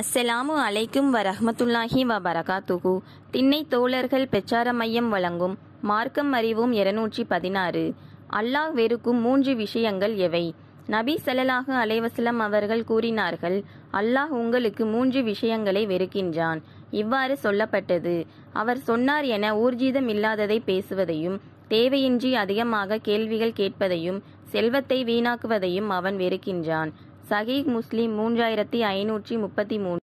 அஸ்ஸலாமு அலைக்கும் வரஹமத்துல்லாஹி வ பரகாத்துகு திண்ணை தோழர்கள் பிரச்சார மையம் வழங்கும் மார்க்கம் அறிவும் இருநூற்றி பதினாறு அல்லாஹ் வெறுக்கும் மூன்று விஷயங்கள் எவை நபி சலலாஹு அலைவசலம் அவர்கள் கூறினார்கள் அல்லாஹ் உங்களுக்கு மூன்று விஷயங்களை வெறுக்கின்றான் இவ்வாறு சொல்லப்பட்டது அவர் சொன்னார் என ஊர்ஜிதம் இல்லாததை பேசுவதையும் தேவையின்றி அதிகமாக கேள்விகள் கேட்பதையும் செல்வத்தை வீணாக்குவதையும் அவன் வெறுக்கின்றான் சஹீஹ் முஸ்லிம் மூன்றாயிரத்தி ஐநூற்றி முப்பத்தி மூன்று